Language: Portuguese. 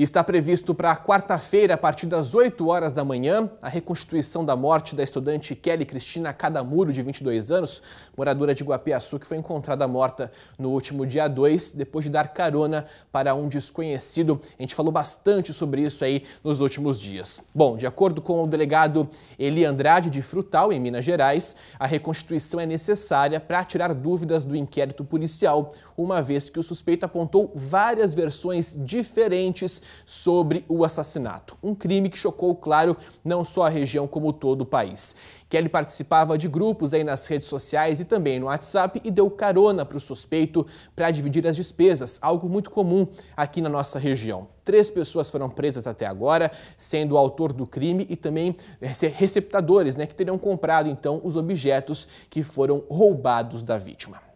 E está previsto para quarta-feira, a partir das 8 horas da manhã, a reconstituição da morte da estudante Kelly Cristina Cadamuro, de 22 anos, moradora de Guapiaçu, que foi encontrada morta no último dia 2, depois de dar carona para um desconhecido. A gente falou bastante sobre isso aí nos últimos dias. Bom, de acordo com o delegado Eli Andrade, de Frutal, em Minas Gerais, a reconstituição é necessária para tirar dúvidas do inquérito policial, uma vez que o suspeito apontou várias versões diferentes sobre o assassinato. Um crime que chocou, claro, não só a região como todo o país. Kelly participava de grupos aí nas redes sociais e também no WhatsApp e deu carona para o suspeito para dividir as despesas, algo muito comum aqui na nossa região. Três pessoas foram presas até agora, sendo o autor do crime e também eh, receptadores, né, que teriam comprado então os objetos que foram roubados da vítima.